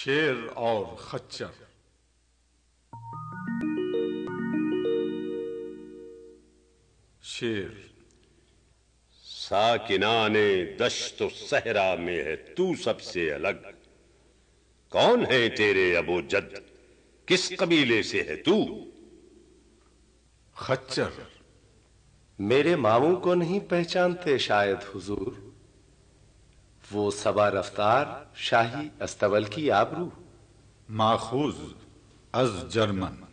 शेर और खच्चर शेर साकिनाने दश्त सहरा में है तू सबसे अलग कौन है तेरे अबो जद किस कबीले से है तू खच्चर मेरे मामू को नहीं पहचानते शायद हुजूर वो सबा रफ्तार शाही अस्तवल की आबरू माखूज अज जर्मन